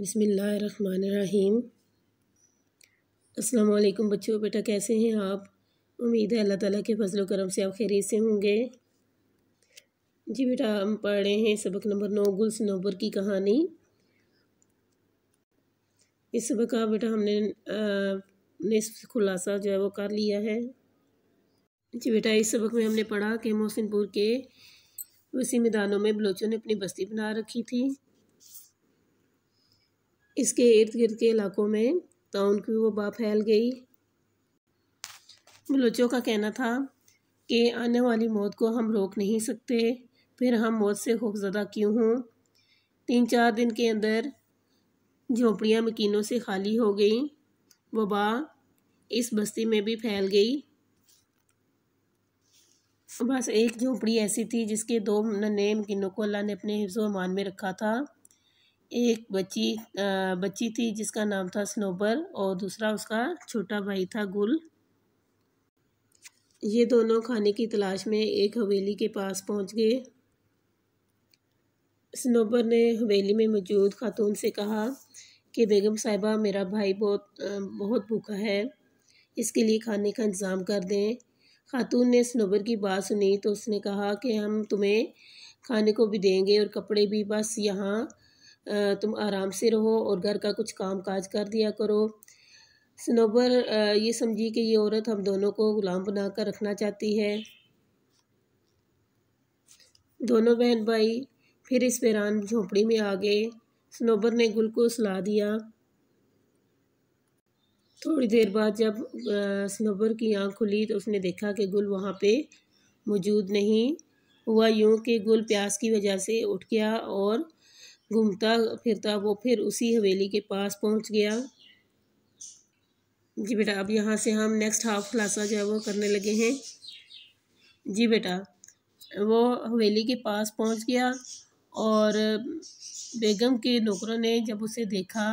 बिसमीम अस्सलाम बच्चों बेटा कैसे हैं आप उम्मीद है अल्लाह ताला के फजल करम से आप खैरियत से होंगे जी बेटा हम पढ़ रहे हैं सबक नंबर नौ गुल सनोबर की कहानी इस सबक का बेटा हमने निसफ खुलासा जो है वो कर लिया है जी बेटा इस सबक में हमने पढ़ा कि मोहसिनपुर के वसी मैदानों में बलोचों ने अपनी बस्ती बना रखी थी इसके इर्द गिर्द के इलाकों में ताउन तो की वबा फैल गई बलोचों का कहना था कि आने वाली मौत को हम रोक नहीं सकते फिर हम मौत से खौफजदा क्यों हों तीन चार दिन के अंदर झोंपड़ियाँ मकीनों से खाली हो गई वबा इस बस्ती में भी फैल गई बस एक झोंपड़ी ऐसी थी जिसके दो नन्हे मकीनों को अल्लाह ने अपने हिफ्ज़ मान में रखा था एक बच्ची बच्ची थी जिसका नाम था स्नोबर और दूसरा उसका छोटा भाई था गुल ये दोनों खाने की तलाश में एक हवेली के पास पहुंच गए स्नोबर ने हवेली में मौजूद खातून से कहा कि बेगम साहिबा मेरा भाई बहुत बहुत भूखा है इसके लिए खाने का इंतज़ाम कर दें खातून ने स्नोबर की बात सुनी तो उसने कहा कि हम तुम्हें खाने को भी देंगे और कपड़े भी बस यहाँ तुम आराम से रहो और घर का कुछ काम काज कर दिया करो सनोबर ये समझी कि ये औरत हम दोनों को ग़ुलाम बना कर रखना चाहती है दोनों बहन भाई फिर इस बैरान झोंपड़ी में आ गए सनोबर ने गुल को सला दिया थोड़ी देर बाद जब सनोबर की आंख खुली तो उसने देखा कि गुल वहाँ पे मौजूद नहीं हुआ यूं कि गुल प्यास की वजह से उठ गया और घूमता फिरता वो फिर उसी हवेली के पास पहुंच गया जी बेटा अब यहाँ से हम नेक्स्ट हाफ खुलासा जो है वो करने लगे हैं जी बेटा वो हवेली के पास पहुंच गया और बेगम के नौकरों ने जब उसे देखा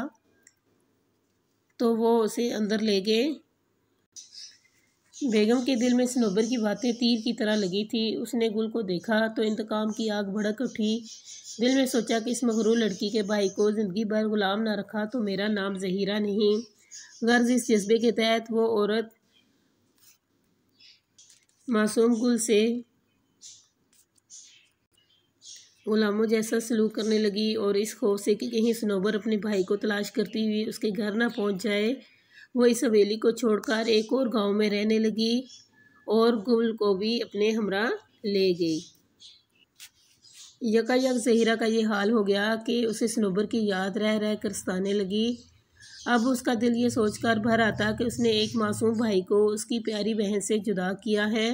तो वो उसे अंदर ले गए बेगम के दिल में सनोबर की बातें तीर की तरह लगी थी उसने गुल को देखा तो इंतकाम की आग भड़क उठी दिल में सोचा कि इस मगरूर लड़की के भाई को ज़िंदगी भर ग़ुलाम ना रखा तो मेरा नाम जहीरा नहीं गर्ज इस जज्बे के तहत वो औरत मासूम गुल से गुलामों जैसा सलूक करने लगी और इस खौफ से कि कहीं सनोबर अपने भाई को तलाश करती हुई उसके घर ना पहुँच जाए वो इस हवेली को छोड़कर एक और गांव में रहने लगी और गुल को भी अपने हमरा ले गई यकायक जहीरा का ये हाल हो गया कि उसे सनोबर की याद रह रह कर सताने लगी अब उसका दिल ये सोचकर भर आता कि उसने एक मासूम भाई को उसकी प्यारी बहन से जुदा किया है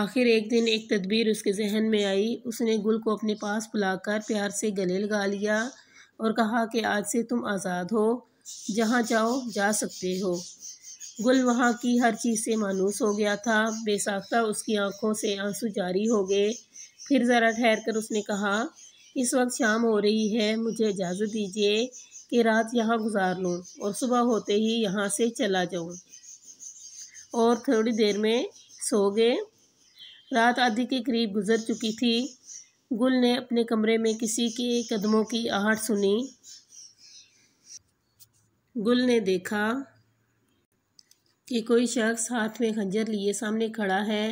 आखिर एक दिन एक तदबीर उसके जहन में आई उसने गुल को अपने पास बुलाकर प्यार से गले लगा लिया और कहा कि आज से तुम आज़ाद हो जहाँ जाओ जा सकते हो गुल वहाँ की हर चीज़ से मानूस हो गया था बेसाख्ता उसकी आंखों से आंसू जारी हो गए फिर ज़रा ठहर कर उसने कहा इस वक्त शाम हो रही है मुझे इजाज़त दीजिए कि रात यहाँ गुजार लूँ और सुबह होते ही यहाँ से चला जाऊँ और थोड़ी देर में सो गए रात आधी के करीब गुजर चुकी थी गुल ने अपने कमरे में किसी के कदमों की आहट सुनी गुल ने देखा कि कोई शख्स हाथ में खंजर लिए सामने खड़ा है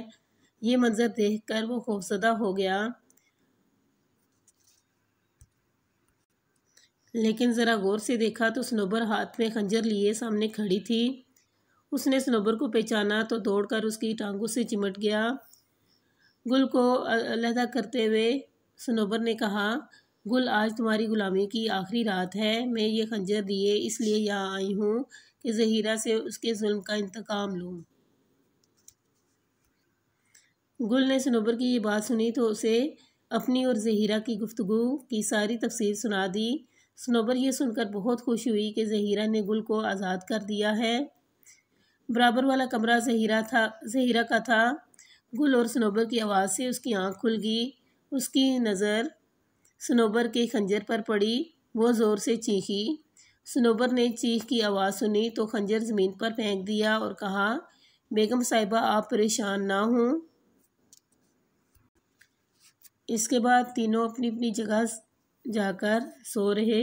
ये मंज़र देखकर वो खौफजदा हो गया लेकिन ज़रा गौर से देखा तो स्नोबर हाथ में खंजर लिए सामने खड़ी थी उसने स्नोबर को पहचाना तो दौड़कर उसकी टांगों से चिमट गया गुल को अलहदा करते हुए सनोबर ने कहा गुल आज तुम्हारी ग़ुलामी की आखिरी रात है मैं ये खंजर दिए इसलिए यहाँ आई हूँ कि जहीरा से उसके जुल्म का इंतकाम लूँ गुल ने सनोबर की ये बात सुनी तो उसे अपनी और जहीरा की गुफ्तु की सारी तफसीर सुना दी सनोबर ये सुनकर बहुत खुश हुई कि जहीरा ने गुल को आज़ाद कर दिया है बराबर वाला कमरा जहीरा था जहीरा का था गुल और सनोबर की आवाज़ से उसकी आँख खुल गई उसकी नज़र सनोबर के खंजर पर पड़ी वो ज़ोर से चीखी सनोबर ने चीख की आवाज़ सुनी तो खंजर ज़मीन पर फेंक दिया और कहा बेगम साहिबा आप परेशान ना हों इसके बाद तीनों अपनी अपनी जगह जाकर सो रहे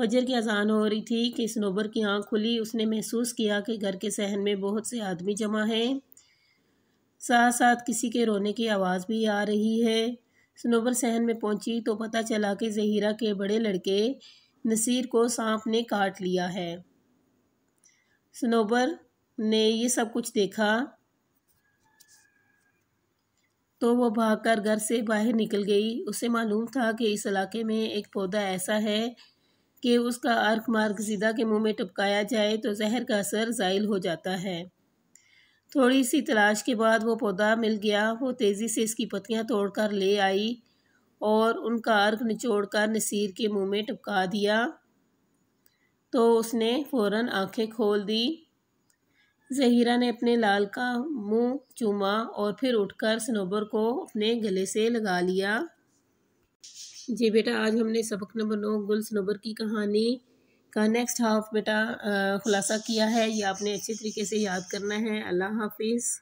फजर की अजान हो रही थी कि सनोबर की आंख खुली उसने महसूस किया कि घर के सहन में बहुत से आदमी जमा हैं साथ साथ किसी के रोने की आवाज़ भी आ रही है सनोबर सहन में पहुंची तो पता चला कि जहीरा के बड़े लड़के नसीर को सांप ने काट लिया है सनोबर ने ये सब कुछ देखा तो वो भागकर घर से बाहर निकल गई उसे मालूम था कि इस इलाके में एक पौधा ऐसा है कि उसका अर्क मार्ग जिदा के मुंह में टपकाया जाए तो जहर का असर जायल हो जाता है थोड़ी सी तलाश के बाद वो पौधा मिल गया वो तेज़ी से इसकी पत्तियाँ तोड़कर ले आई और उनका अर्क निचोड़कर नसीर के मुंह में टपका दिया तो उसने फौरन आंखें खोल दी जहीरा ने अपने लाल का मुंह चूमा और फिर उठकर सनोबर को अपने गले से लगा लिया जी बेटा आज हमने सबक नंबर नौ गुल सनोबर की कहानी का नेक्स्ट हाफ बेटा खुलासा किया है ये आपने अच्छे तरीके से याद करना है अल्लाह हाफिज़